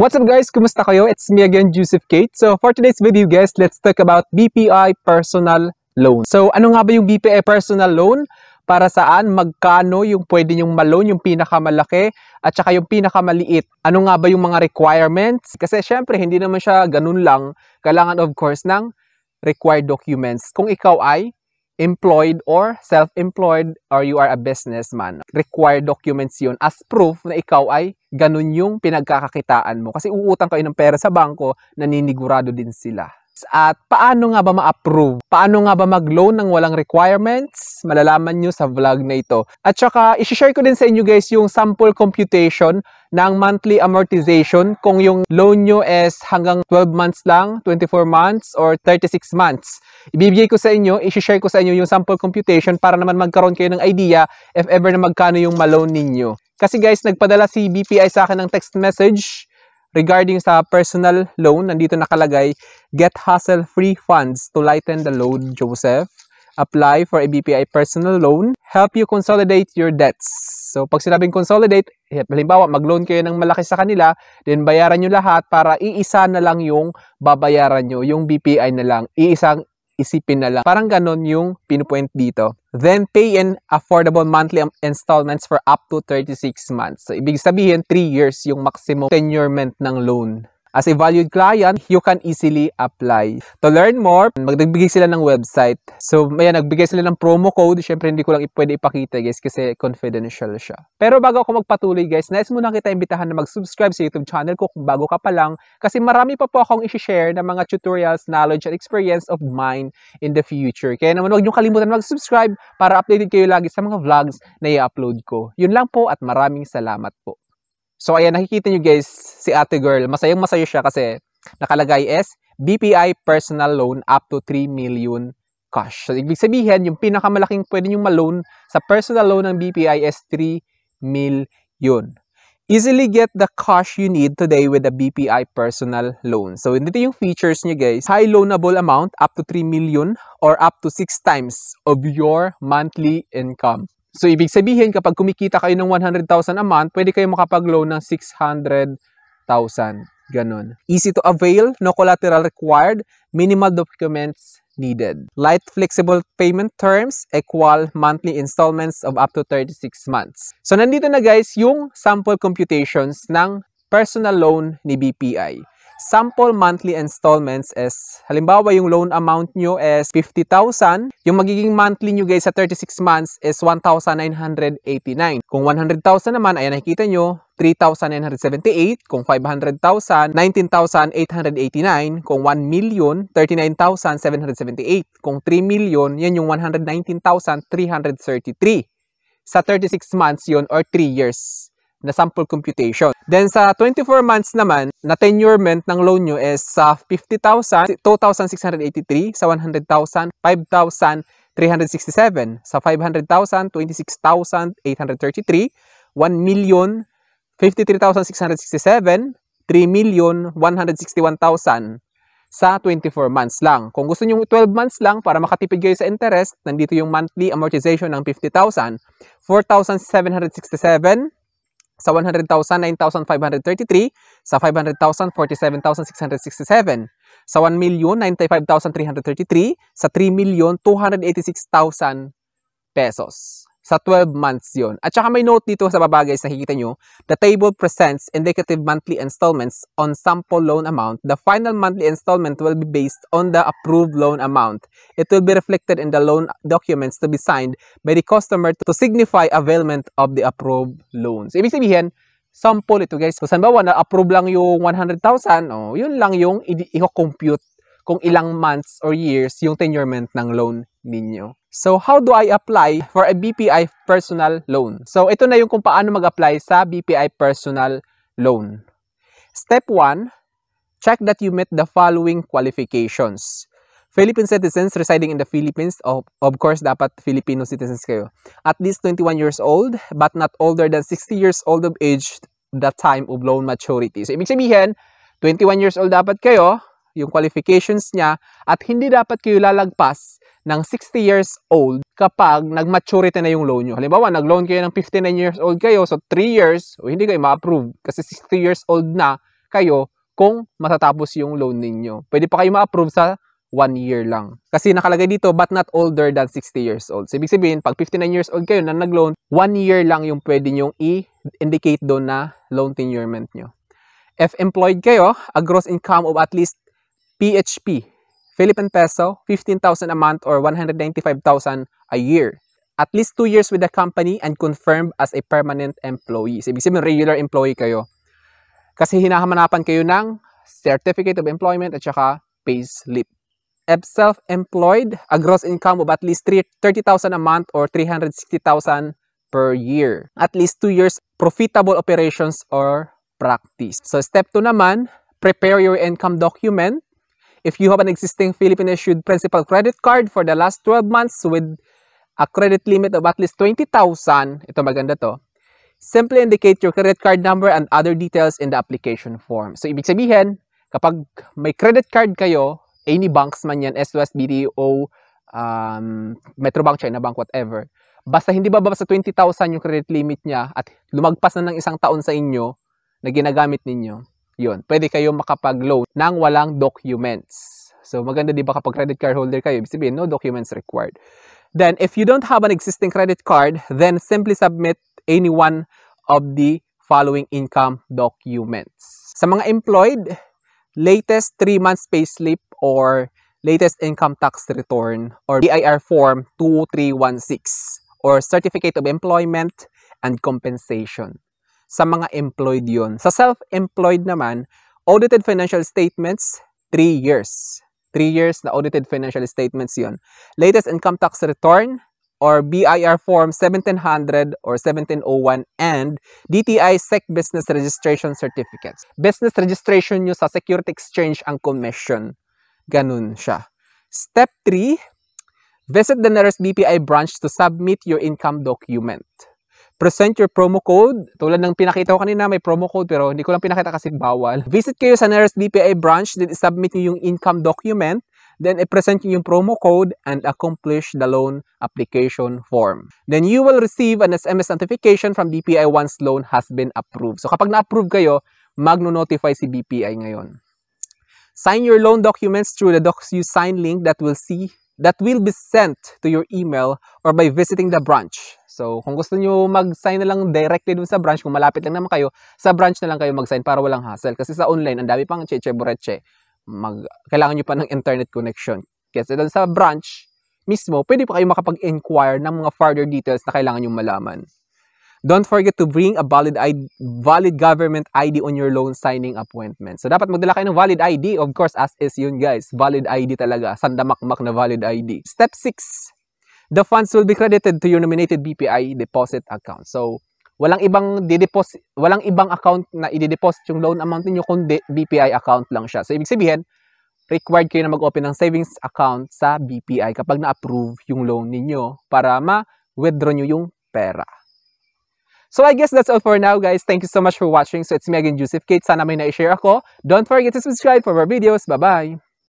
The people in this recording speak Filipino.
What's up guys? Kumusta kayo? It's me again, Joseph Kate. So for today's video guys, let's talk about BPI Personal Loan. So ano nga ba yung BPI Personal Loan? Para saan? Magkano yung pwede nyong maloan, yung pinakamalaki at saka yung pinakamaliit? Ano nga ba yung mga requirements? Kasi syempre hindi naman siya ganun lang. Kailangan of course ng required documents. Kung ikaw ay employed or self-employed or you are a businessman. Required documents yun as proof na ikaw ay ganun yung pinagkakakitaan mo. Kasi uutang kayo ng pera sa bangko, naninigurado din sila. At paano nga ba ma-approve? Paano nga ba mag-loan ng walang requirements? Malalaman nyo sa vlog na ito. At saka, isishare ko din sa inyo guys yung sample computation ng monthly amortization kung yung loan nyo is hanggang 12 months lang, 24 months, or 36 months. Ibibigay ko sa inyo, isishare ko sa inyo yung sample computation para naman magkaroon kayo ng idea if ever na magkano yung maloan ninyo. Kasi guys, nagpadala si BPI sa akin ng text message Regarding sa personal loan, nandito nakalagay, get hassle-free funds to lighten the load, Joseph. Apply for a BPI personal loan. Help you consolidate your debts. So, pag sinabing consolidate, eh, halimbawa, mag-loan kayo ng malaki sa kanila, then bayaran nyo lahat para iisa na lang yung babayaran nyo, yung BPI na lang. Iisang isipin na lang. Parang ganon yung pinupoint dito. Then, pay in affordable monthly installments for up to 36 months. So, ibig sabihin, 3 years yung maximum tenurement ng loan. As a valued client, you can easily apply. To learn more, magbigay sila ng website. So, ayan, nagbigay sila ng promo code. Siyempre, hindi ko lang pwede ipakita, guys, kasi confidential siya. Pero bago ako magpatuloy, guys, nais muna kita imbitahan na mag-subscribe sa YouTube channel ko kung bago ka pa lang. Kasi marami pa po akong isi-share ng mga tutorials, knowledge, and experience of mine in the future. Kaya naman, huwag niyong kalimutan mag-subscribe para updated kayo lagi sa mga vlogs na i-upload ko. Yun lang po at maraming salamat po. So ayan, nakikita nyo guys, si ate girl, masayang masaya siya kasi nakalagay is BPI personal loan up to 3 million cash. So ibig sabihin, yung pinakamalaking pwede nyong maloan sa personal loan ng BPI is 3 million. Easily get the cash you need today with the BPI personal loan. So dito yung features niya guys. High loanable amount up to 3 million or up to 6 times of your monthly income. So, ibig sabihin, kapag kumikita kayo ng 100,000 a month, pwede kayo makapag-loan ng 600,000. Ganun. Easy to avail, no collateral required, minimal documents needed. Light flexible payment terms equal monthly installments of up to 36 months. So, nandito na guys yung sample computations ng personal loan ni BPI sample monthly installments is, halimbawa yung loan amount nyo is 50,000, yung magiging monthly nyo guys sa 36 months is 1,989. Kung 100,000 naman, ayan nakikita nyo, 3,978, kung 500,000, 19,889, kung 1 million, 39,778, kung 3 million, yan yung 119,333. Sa 36 months yon or 3 years na sample computation. Then sa 24 months naman, na tenurement ng loan nyo is sa 50,000, 2,683, sa 100,000, 5,367 sa 500,000 26,833 1 million 53,667 3 million 161,000 sa 24 months lang. Kung gusto niyo 12 months lang para makatipid kayo sa interest, nandito yung monthly amortization ng 50,000, 4,767 sa 100,000, 9,533. Sa 500,000, 47,667. Sa 1 Sa 3,286,000 pesos. Sa 12 months yon. At saka may note dito sa baba guys, nakikita nyo, the table presents indicative monthly installments on sample loan amount. The final monthly installment will be based on the approved loan amount. It will be reflected in the loan documents to be signed by the customer to signify availment of the approved loan. So, ibig sabihin, sample ito guys. So, sanbawa na-approve lang yung 100,000, oh, yun lang yung i-compute kung ilang months or years yung tenurement ng loan Minyo. So, how do I apply for a BPI personal loan? So, ito na yung kung paano mag-apply sa BPI personal loan. Step 1, check that you meet the following qualifications. Philippine citizens residing in the Philippines, of, of course, dapat Filipino citizens kayo. At least 21 years old, but not older than 60 years old of age the time of loan maturity. So, ibig sabihin, 21 years old dapat kayo, yung qualifications niya at hindi dapat kayo lalagpas ng 60 years old kapag nag-maturity na yung loan nyo. Halimbawa, nag-loan kayo ng 59 years old kayo, so 3 years, o hindi kayo ma-approve kasi 60 years old na kayo kung matatapos yung loan ninyo. Pwede pa kayo ma-approve sa 1 year lang. Kasi nakalagay dito, but not older than 60 years old. So, ibig sabihin, pag 59 years old kayo na nag-loan, 1 year lang yung pwede nyong i-indicate doon na loan tenurement nyo. If employed kayo, a gross income of at least PHP, Philippine Peso, 15,000 a month or 195,000 a year. At least 2 years with the company and confirmed as a permanent employee. So, ibig sabihin, regular employee kayo. Kasi hinahanapan kayo ng Certificate of Employment at saka payslip. If self-employed, a gross income of at least 30,000 a month or 360,000 per year. At least 2 years profitable operations or practice. So step 2 naman, prepare your income document If you have an existing Philippine-issued principal credit card for the last 12 months with a credit limit of at least 20,000, ito maganda to, simply indicate your credit card number and other details in the application form. So, ibig sabihin, kapag may credit card kayo, any banks man yan, s BDO, um, Metrobank, China Bank, whatever, basta hindi bababa sa 20,000 yung credit limit niya at lumagpas na ng isang taon sa inyo na ginagamit ninyo, yon Pwede kayo makapag-loan nang walang documents. So maganda di ba kapag credit card holder kayo, ibig sabihin no documents required. Then if you don't have an existing credit card, then simply submit any one of the following income documents. Sa mga employed, latest 3 months payslip or latest income tax return or BIR form 2316 or certificate of employment and compensation sa mga employed yon. Sa self-employed naman, audited financial statements, 3 years. 3 years na audited financial statements yon. Latest income tax return or BIR form 1700 or 1701 and DTI SEC Business Registration Certificates. Business registration nyo sa Security Exchange ang commission. Ganun siya. Step 3, visit the nearest BPI branch to submit your income document present your promo code. Tulad ng pinakita ko kanina, may promo code pero hindi ko lang pinakita kasi bawal. Visit kayo sa nearest DPA branch, then submit nyo yung income document, then i-present nyo yung promo code and accomplish the loan application form. Then you will receive an SMS notification from DPI once loan has been approved. So kapag na-approve kayo, magno-notify si BPI ngayon. Sign your loan documents through the DocuSign link that will see that will be sent to your email or by visiting the branch. So, kung gusto nyo mag-sign na lang directly dun sa branch, kung malapit lang naman kayo, sa branch na lang kayo mag-sign para walang hassle. Kasi sa online, ang dami pang cheche boreche. Mag, kailangan nyo pa ng internet connection. Kasi dun sa branch mismo, pwede pa kayo makapag-inquire ng mga further details na kailangan nyo malaman. Don't forget to bring a valid ID, valid government ID on your loan signing appointment. So dapat magdala kayo ng valid ID. Of course, as is yun guys. Valid ID talaga. Sandamakmak na valid ID. Step 6. The funds will be credited to your nominated BPI deposit account. So walang ibang dideposit, walang ibang account na i-deposit yung loan amount niyo kundi BPI account lang siya. So ibig sabihin, required kayo na mag-open ng savings account sa BPI kapag na-approve yung loan ninyo para ma-withdraw nyo yung pera. So I guess that's all for now guys. Thank you so much for watching. So it's me again, Joseph Kate. Sana may na-share ako. Don't forget to subscribe for more videos. Bye-bye!